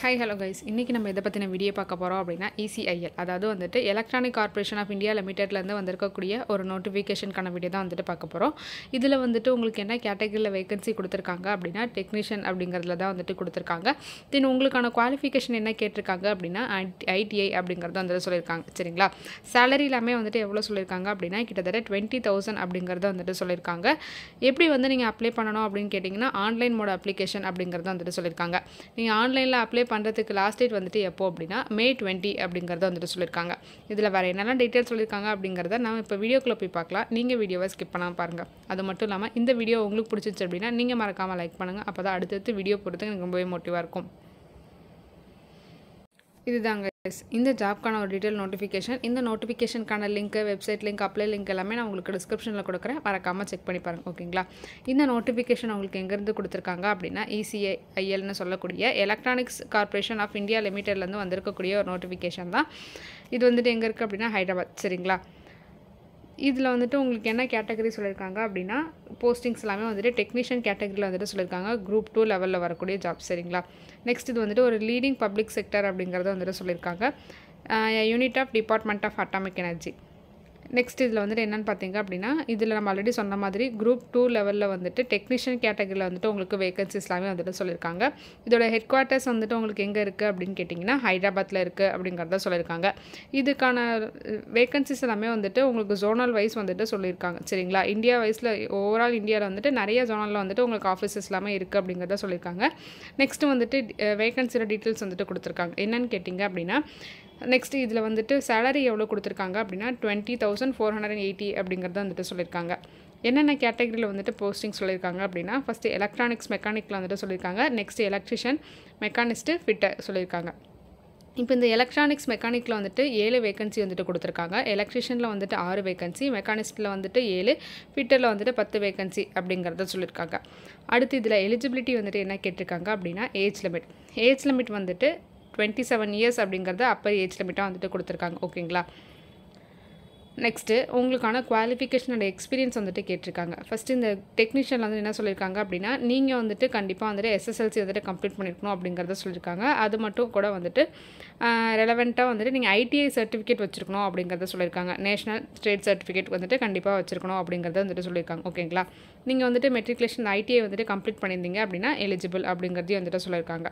hi hello guys இன்றைக்கி நம்ம இதை பற்றின வீடியோ பார்க்க போகிறோம் அப்படின்னா இசிஐஎல் e அதாவது வந்துட்டு எலக்ட்ரானிக் கார்ப்பரேஷன் ஆஃப் இந்தியா லிமிடெட்லேருந்து வந்திருக்கக்கூடிய ஒரு நோட்டிஃபிகேஷனுக்கான வீடியோ தான் வந்துட்டு பார்க்க போகிறோம் இதில் வந்துட்டு உங்களுக்கு என்ன கேட்டகரியில் வேகன்சி கொடுத்துருக்காங்க அப்படின்னா டெக்னீஷியன் அப்படிங்கிறதுல தான் வந்துட்டு கொடுத்துருக்காங்க தென் உங்களுக்கான குவாலிஃபிகேஷன் என்ன கேட்டிருக்காங்க அப்படின்னா ஐடிஐ அப்படிங்கிறது வந்துட்டு சொல்லியிருக்காங்க சரிங்களா சேலரி எல்லாமே வந்துட்டு எவ்வளோ சொல்லியிருக்காங்க அப்படின்னா கிட்டத்தட்ட டுவெண்ட்டி தௌசண்ட் அப்படிங்கிறத வந்துட்டு சொல்லியிருக்காங்க எப்படி வந்து நீங்கள் அப்ளை பண்ணணும் அப்படின்னு கேட்டிங்கன்னா ஆன்லைன் மோட அப்ளிகேஷன் அப்படிங்கிறத வந்துட்டு சொல்லியிருக்காங்க நீங்கள் ஆன்லைனில் அப்ளை பண்ணுறதுக்கு லாஸ்ட் டேட் வந்துட்டு எப்போ அப்படின்னா மே டுவெண்ட்டி அப்படிங்கிறத வந்துட்டு சொல்லியிருக்காங்க இதில் வேறு என்னெல்லாம் டீட்டெயில் சொல்லியிருக்காங்க அப்படிங்கிறத நம்ம இப்போ வீடியோக்குள்ள போய் பார்க்கலாம் நீங்கள் வீடியோவை ஸ்கிப் பண்ணாமல் பாருங்கள் அது மட்டும் இல்லாமல் இந்த வீடியோ உங்களுக்கு பிடிச்சிச்சு அப்படின்னா நீங்கள் மறக்காமல் லைக் பண்ணுங்கள் அப்போ தான் அடுத்தடுத்து வீடியோ போடுறதுக்கு எனக்கு ரொம்பவே மோட்டிவாக இருக்கும் இதுதாங்க எஸ் இந்த ஜாப்க்கான ஒரு டீட்டெயில் நோட்டிஃபிகேஷன் இந்த நோட்டிஃபிகேஷனுக்கான link website link apply link எல்லாமே நான் உங்களுக்கு டிஸ்கிரிப்ஷனில் கொடுக்குறேன் மறக்காமல் செக் பண்ணி பாருங்கள் ஓகேங்களா இந்த நோட்டிஃபிகேஷன் உங்களுக்கு எங்கேருந்து கொடுத்துருக்காங்க அப்படின்னா இசிஐஐஎல்னு e சொல்லக்கூடிய எலக்ட்ரானிக்ஸ் கார்பரேஷன் ஆஃப் இந்தியா லிமிடெட்லேருந்து வந்திருக்கக்கூடிய ஒரு நோட்டிஃபிகேஷன் தான் இது வந்துட்டு எங்கே இருக்குது அப்படின்னா ஹைதராபாத் சரிங்களா இதில் வந்துட்டு உங்களுக்கு என்ன கேட்டகரி சொல்லியிருக்காங்க அப்படின்னா போஸ்டிங்ஸ் எல்லாமே வந்துட்டு டெக்னீஷியன் கேட்டகரியில் வந்துட்டு சொல்லியிருக்காங்க குரூப் டூ லெவலில் வரக்கூடிய ஜாப் சரிங்களா நெக்ஸ்ட் இது வந்துட்டு ஒரு லீடிங் பப்ளிக் செக்டர் அப்படிங்கிறத வந்துட்டு சொல்லியிருக்காங்க unit of department of atomic energy next இதில் வந்துட்டு என்னென்னு பார்த்தீங்க அப்படின்னா இதில் நம்ம ஆல்ரெடி சொன்ன மாதிரி குரூப் டூ லெவலில் வந்துட்டு டெக்னீஷியன் கேட்டகரியில் வந்துட்டு உங்களுக்கு வேகன்சிஸ் எல்லாமே வந்துட்டு சொல்லியிருக்காங்க இதோட ஹெட் குவார்ட்டர்ஸ் வந்துட்டு உங்களுக்கு எங்கே இருக்குது அப்படின்னு கேட்டிங்கன்னா ஹைதராபாத்தில் இருக்குது அப்படிங்கிறத சொல்லியிருக்காங்க இதுக்கான வேகன்சிஸ் எல்லாமே வந்துட்டு உங்களுக்கு ஜோனல் வைஸ் வந்துட்டு சொல்லியிருக்காங்க சரிங்களா இந்தியா வைஸில் ஓவரால் இந்தியாவில் வந்துட்டு நிறைய ஜோனலில் வந்துட்டு உங்களுக்கு ஆஃபீஸஸ் எல்லாமே இருக்குது அப்படிங்கிறத சொல்லியிருக்காங்க நெக்ஸ்ட்டு வந்துட்டு வேகன்சியோட டீட்டெயில்ஸ் வந்துட்டு கொடுத்துருக்காங்க என்னென்னு கேட்டிங்க அப்படின்னா நெக்ஸ்ட்டு இதில் வந்துட்டு சேலரி எவ்வளோ கொடுத்துருக்காங்க அப்படின்னா twenty thousand four hundred and eighty அப்படிங்கிறத வந்துட்டு சொல்லியிருக்காங்க என்னென்ன கேட்டகரியில் வந்துட்டு போஸ்டிங் சொல்லியிருக்காங்க அப்படின்னா ஃபஸ்ட்டு எலக்ட்ரானிக்ஸ் மெக்கானிக்கில் வந்துட்டு சொல்லியிருக்காங்க நெக்ஸ்ட்டு எலக்ட்ரிஷியன் மெக்கானிஸ்ட்டு ஃபிட்டர் சொல்லியிருக்காங்க இப்போ இந்த எலக்ட்ரானிக்ஸ் மெக்கானிக்கில் வந்துட்டு ஏழு வேகன்சி வந்துட்டு கொடுத்துருக்காங்க எலக்ட்ரிஷியனில் வந்துட்டு ஆறு வேகன்சி மெக்கானிஸ்ட்டில் வந்துட்டு ஏழு ஃபிட்டரில் வந்துட்டு பத்து வேகன்சி அப்படிங்கிறத சொல்லியிருக்காங்க அடுத்து இதில் எலிஜிபிலிட்டி வந்துட்டு என்ன கேட்டிருக்காங்க அப்படின்னா ஏஜ் லிமிட் ஏஜ் லிமிட் வந்துட்டு டுவெண்ட்டி செவன் இயர்ஸ் அப்படிங்கிறத அப்பர் ஏஜ் லிமிட்டாக வந்துட்டு கொடுத்துருக்காங்க ஓகேங்களா நெக்ஸ்ட்டு உங்களுக்கான குவாலிஃபிகேஷன் அண்ட் எக்ஸ்பீரியன்ஸ் வந்துட்டு கேட்டிருக்காங்க ஃபஸ்ட்டு இந்த டெக்னீஷியன் வந்து என்ன சொல்லியிருக்காங்க அப்படின்னா நீங்கள் வந்துட்டு கண்டிப்பாக வந்துட்டு எஸ்எஸ்எல்சி வந்துட்டு கம்ப்ளீட் பண்ணியிருக்கணும் அப்படிங்கிறத சொல்லியிருக்காங்க அது மட்டும் கூட வந்துட்டு ரெலவெண்ட்டாக வந்துட்டு நீங்கள் ஐடிஐ சர்டிஃபிகேட் வச்சுருக்கணும் அப்படிங்கிறத சொல்லியிருக்காங்க நேஷனல் ஸ்டேட் சர்டிஃபிகேட் வந்துட்டு கண்டிப்பாக வச்சுருக்கணும் அப்படிங்கிறத வந்துட்டு சொல்லியிருக்காங்க ஓகேங்களா நீங்கள் வந்துட்டு மெட்ரிகுலேஷன் ஐடிஐ வந்துட்டு கம்ப்ளீட் பண்ணியிருந்தீங்க அப்படின்னா எலிஜிபிள் அப்படிங்கிறதையும் வந்துட்டு சொல்லியிருக்காங்க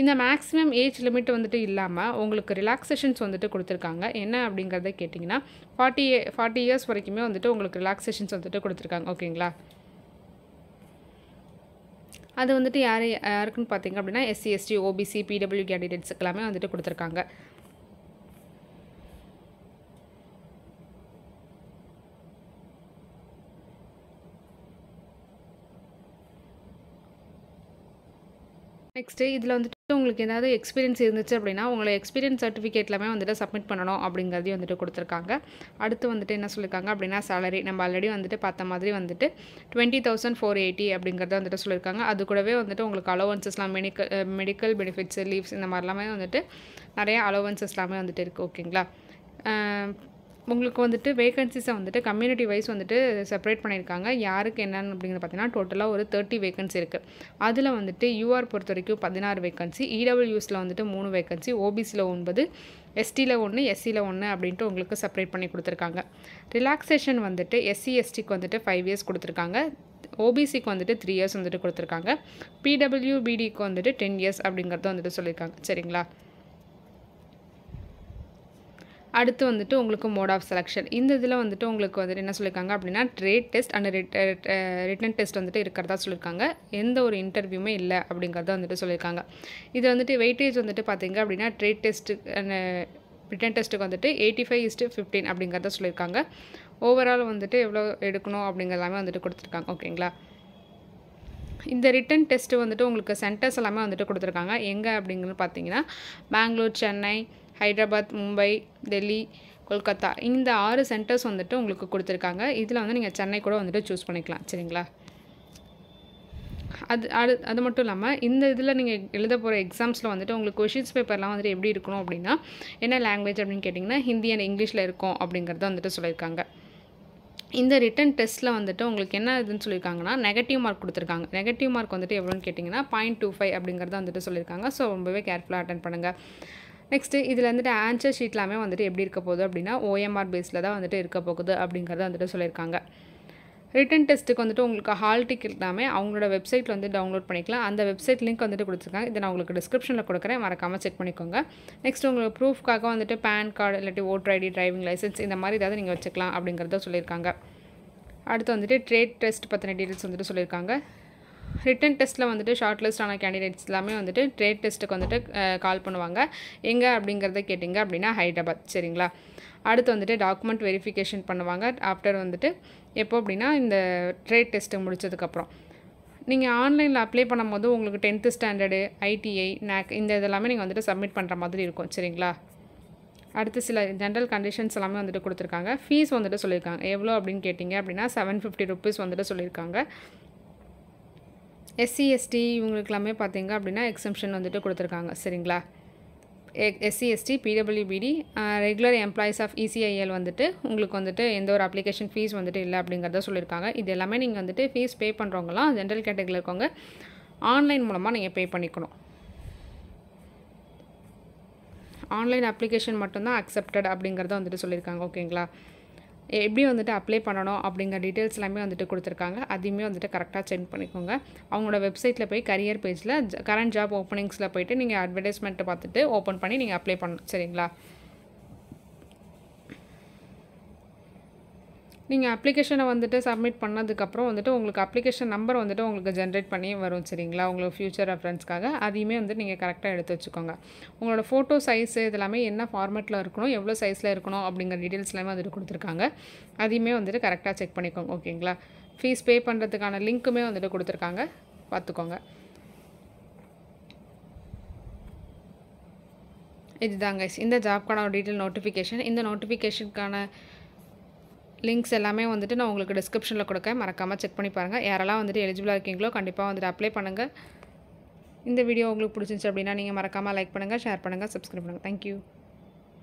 இந்த மேக்ஸிமம் ஏஜ் லிமிட் வந்துட்டு இல்லாமல் உங்களுக்கு ரிலாக்ஸேஷன்ஸ் வந்துட்டு கொடுத்துருக்காங்க என்ன அப்படிங்கிறத கேட்டிங்கன்னா ஃபார்ட்டி ஃபார்ட்டி ஃபார்ட்டி இயர்ஸ் வரைக்குமே வந்துட்டு உங்களுக்கு ரிலாக்ஸேஷன்ஸ் வந்துட்டு கொடுத்துருக்காங்க ஓகேங்களா அது வந்துட்டு யார் யாருக்குன்னு பார்த்தீங்க அப்படின்னா எஸ்சி எஸ்டி ஓபிசி பிடபிள்யூ கேண்டிடேட்ஸுக்கு எல்லாமே வந்துட்டு கொடுத்துருக்காங்க நெக்ஸ்ட்டு இதில் வந்துட்டு உங்களுக்கு ஏதாவது எக்ஸ்பீரியன்ஸ் இருந்துச்சு அப்படின்னா உங்களை எக்ஸ்பீரியன்ஸ் சர்டிஃபிகேட்லாமே வந்துட்டு சப்மிட் பண்ணணும் அப்படிங்கிறதையும் வந்துட்டு கொடுத்துருக்காங்க அடுத்து வந்துட்டு என்ன சொல்லியிருக்காங்க அப்படின்னா சேலரி நம்ம ஆல்ரெடி வந்துட்டு பார்த்த மாதிரி வந்துட்டு டுவெண்ட்டி தௌசண்ட் ஃபோர் எயிட்டி அப்படிங்கிறத வந்துட்டு சொல்லியிருக்காங்க அது கூடவே வந்துட்டு உங்களுக்கு அலோவன்சஸ்லாம் மெடிக்கல் மெடிக்கல் பெனிஃபிட்ஸ் லீவ்ஸ் இந்த மாதிரிலாமே வந்துட்டு நிறைய அலோவன்சஸ்லாமே வந்துட்டு இருக்குது ஓகேங்களா உங்களுக்கு வந்துட்டு வேகன்சிஸை வந்துட்டு கம்யூனிட்டி வைஸ் வந்துட்டு செப்பரேட் பண்ணியிருக்காங்க யாருக்கு என்னென்னு அப்படிங்கிறது பார்த்தீங்கன்னா டோட்டலாக ஒரு தேர்ட்டி வேகன்சி இருக்குது அதில் வந்துட்டு யூஆர் பொறுத்த வரைக்கும் பதினாறு வேகன்சி இடபிள்யூஸில் e வந்துட்டு மூணு வேகன்சி ஓபிசியில் ஒன்பது எஸ்டியில் ஒன்று எஸ்சியில் ஒன்று அப்படின்ட்டு உங்களுக்கு செப்பரேட் பண்ணி கொடுத்துருக்காங்க ரிலாக்ஸேஷன் வந்துட்டு எஸ்சி எஸ்டிக்கு வந்துட்டு ஃபைவ் இயர்ஸ் கொடுத்துருக்காங்க ஓபிசிக்கு வந்துட்டு த்ரீ இயர்ஸ் வந்துட்டு கொடுத்துருக்காங்க பிடபிள்யூபிடிக்கு வந்துட்டு டென் இயர்ஸ் அப்படிங்கிறத வந்துட்டு சொல்லியிருக்காங்க சரிங்களா அடுத்து வந்துட்டு உங்களுக்கு மோட் ஆஃப் செலெக்ஷன் இந்த இதில் வந்துட்டு உங்களுக்கு வந்துட்டு என்ன சொல்லியிருக்காங்க அப்படின்னா trade test and written test வந்துட்டு இருக்கிறதா சொல்லியிருக்காங்க எந்த ஒரு இன்டர்வியூமே இல்லை அப்படிங்கிறத வந்துட்டு சொல்லியிருக்காங்க இது வந்துட்டு வெயிட்டேஜ் வந்துட்டு பார்த்திங்க அப்படின்னா ட்ரேட் டெஸ்ட்டு அண்ட் ரிட்டன் டெஸ்ட்டுக்கு வந்துட்டு எயிட்டி ஃபைவ் இஸ்ட்டு ஃபிஃப்டீன் அப்படிங்கிறத சொல்லியிருக்காங்க ஓவரால் வந்துட்டு எவ்வளோ எடுக்கணும் அப்படிங்கிறதாமே வந்துட்டு கொடுத்துருக்காங்க ஓகேங்களா இந்த ரிட்டன் டெஸ்ட்டு வந்துட்டு உங்களுக்கு சென்டர்ஸ் எல்லாமே வந்துட்டு கொடுத்துருக்காங்க எங்கே அப்படிங்கிறது பார்த்தீங்கன்னா பெங்களூர் சென்னை ஹைதராபாத் மும்பை டெல்லி கொல்கத்தா இந்த ஆறு சென்டர்ஸ் வந்துட்டு உங்களுக்கு கொடுத்துருக்காங்க இதில் வந்து நீங்கள் சென்னை கூட வந்துட்டு சூஸ் பண்ணிக்கலாம் சரிங்களா அது அது அது மட்டும் இல்லாமல் இந்த இதில் நீங்கள் எழுத போகிற எக்ஸாம்ஸில் வந்துட்டு உங்களுக்கு கொஷின்ஸ் பேப்பர்லாம் வந்துட்டு எப்படி இருக்கணும் அப்படின்னா என்ன லாங்குவேஜ் அப்படின்னு கேட்டிங்கன்னா ஹிந்தி அண்ட் இங்கிலீஷில் இருக்கும் அப்படிங்கிறத வந்துட்டு சொல்லியிருக்காங்க இந்த ரிட்டன் டெஸ்ட்டில் வந்துட்டு உங்களுக்கு என்ன இதுன்னு சொல்லியிருக்காங்கன்னா நெகட்டிவ் மார்க் கொடுத்துருக்காங்க நெகட்டிவ் மார்க் வந்துட்டு எவ்வளோன்னு கேட்டிங்கன்னா பாயிண்ட் டூ ஃபைவ் அப்படிங்கிறத வந்துட்டு சொல்லியிருக்காங்க ஸோ ரொம்பவே கேர்ஃபுல்லாக அட்டன் பண்ணுங்கள் நெக்ஸ்ட்டு இதில் வந்துட்டு ஆன்சர் ஷீட்லாமே வந்துட்டு எப்படி இருக்க போகுது அப்படின்னா ஓஎம்ஆர் பேஸில் தான் வந்துட்டு இருக்க போகுது அப்படிங்கிறத வந்துட்டு சொல்லியிருக்காங்க ரிட்டன் டெஸ்ட்டுக்கு வந்துட்டு உங்களுக்கு ஹால் டிக்கெட் எல்லாமே அவங்களோட வெப்சைட்டில் வந்து டவுன்லோட் பண்ணிக்கலாம் அந்த வெப்சைட் லிங்க் வந்துட்டு கொடுத்துருக்காங்க இதை நான் உங்களுக்கு டிஸ்கிரிப்ஷனில் கொடுக்குறேன் மறக்காமல் செக் பண்ணிக்கோங்க நெக்ஸ்ட் உங்களுக்கு ப்ரூஃப்காக வந்துட்டு பேன் கார்டு இல்லாட்டி ஓட்டர் ஐடி டிரைவிங் லைசன்ஸ் இந்த மாதிரி ஏதாவது நீங்கள் வச்சுக்கலாம் அப்படிங்கிறத சொல்லியிருக்காங்க அடுத்து வந்துட்டு ட்ரேட் டெஸ்ட் பற்றின டீட்டெயில்ஸ் வந்துட்டு சொல்லியிருக்காங்க ரிட்டன் டெஸ்ட்டில் வந்துட்டு ஷார்ட் ஆன கேண்டிடேட்ஸ் எல்லாமே வந்துட்டு ட்ரேட் டெஸ்ட்டுக்கு வந்துட்டு கால் பண்ணுவாங்க எங்கே அப்படிங்கிறத கேட்டிங்க அப்படின்னா ஹைதராபாத் சரிங்களா அடுத்து வந்துட்டு டாக்குமெண்ட் வெரிஃபிகேஷன் பண்ணுவாங்க ஆஃப்டர் வந்துட்டு எப்போ அப்படின்னா இந்த ட்ரேட் டெஸ்ட்டு முடித்ததுக்கப்புறம் நீங்கள் ஆன்லைனில் அப்ளை பண்ணும்போது உங்களுக்கு டென்த்து ஸ்டாண்டர்டு ஐடிஐ நேக் இந்த இதெல்லாமே நீங்கள் வந்துட்டு சப்மிட் பண்ணுற மாதிரி இருக்கும் சரிங்களா அடுத்து சில ஜென்ரல் கண்டிஷன்ஸ் எல்லாமே வந்துட்டு கொடுத்துருக்காங்க ஃபீஸ் வந்துட்டு சொல்லியிருக்காங்க எவ்வளோ அப்படின்னு கேட்டிங்க அப்படின்னா செவன் ஃபிஃப்டி ருபீஸ் வந்துட்டு சொல்லியிருக்காங்க எஸ்சி எஸ்டி இவங்களுக்கெல்லாமே பார்த்தீங்க அப்படின்னா எக்ஸம்ஷன் வந்துட்டு கொடுத்துருக்காங்க சரிங்களா SC ST PWBD regular employees of ECIL வந்துட்டு உங்களுக்கு வந்துட்டு எந்த ஒரு அப்ளிகேஷன் ஃபீஸ் வந்துட்டு இல்லை அப்படிங்கிறத சொல்லியிருக்காங்க இது எல்லாமே நீங்கள் வந்துட்டு ஃபீஸ் பே பண்ணுறவங்களாம் ஜென்ரல் கேட்டகரியில் இருக்கவங்க ஆன்லைன் மூலமாக நீங்கள் பே பண்ணிக்கணும் ஆன்லைன் அப்ளிகேஷன் மட்டும்தான் அக்செப்டட் அப்படிங்கிறத வந்துட்டு சொல்லியிருக்காங்க ஓகேங்களா எப்படி வந்துட்டு அப்ளை பண்ணணும் அப்படிங்கிற டீட்டெயில்ஸ் எல்லாமே வந்துட்டு கொடுத்துருக்காங்க அதையுமே வந்துட்டு கரெக்டாக சென்ட் பண்ணிக்கோங்க அவங்களோட வெப்சைட்டில் போய் கரியர் பேஜில் கரண்ட் ஜாப் ஓப்பனிங்ஸில் போயிட்டு நீங்கள் அட்வர்டைஸ்மெண்ட்டை பார்த்துட்டு ஓப்பன் பண்ணி நீங்கள் அப்ளை பண்ணணும் சரிங்களா நீங்கள் அப்ளிகேஷனை வந்துட்டு சப்மிட் பண்ணதுக்கப்புறம் வந்துட்டு உங்களுக்கு அப்ளிகேஷன் நம்பர் வந்துட்டு உங்களுக்கு ஜென்ரேட் பண்ணி வரும் சரிங்களா உங்களுக்கு ஃப்யூச்சர் ரெஃபரன்ஸ்க்காக அதையுமே வந்துட்டு நீங்கள் கரெக்டாக எடுத்து வச்சுக்கோங்க உங்களோட ஃபோட்டோ சைஸு இதெல்லாமே என்ன ஃபார்மேட்டில் இருக்கணும் எவ்வளோ சைஸில் இருக்கணும் அப்படிங்கிற டீட்டெயில்ஸ் எல்லாமே வந்துட்டு கொடுத்துருக்காங்க அதையுமே வந்துட்டு கரெக்டாக செக் பண்ணிக்கோங்க ஓகேங்களா ஃபீஸ் பே பண்ணுறதுக்கான லிங்க்குமே வந்துட்டு கொடுத்துருக்காங்க பார்த்துக்கோங்க இதுதான் கைஸ் இந்த ஜாப்க்கான டீட்டெயில் நோட்டிஃபிகேஷன் இந்த நோட்டிஃபிகேஷனுக்கான லிங்க்ஸ் எல்லாமே வந்துட்டு நான் உங்களுக்கு டிஸ்கிரிப்ஷனில் கொடுக்க மறக்காமல் செக் பண்ணி பாருங்கள் யாரெல்லாம் வந்துட்டு எலிஜிபிளாக இருக்கீங்களோ கண்டிப்பாக வந்துட்டு அப்ளை பண்ணுங்கள் இந்த வீடியோ உங்களுக்கு பிடிச்சிருந்துச்சு அப்படின்னா நீங்கள் மறக்காமல் லைக் பண்ணுங்கள் ஷேர் பண்ணுங்கள் சப்ஸ்கிரைப் பண்ணுங்கள் தேங்க்யூ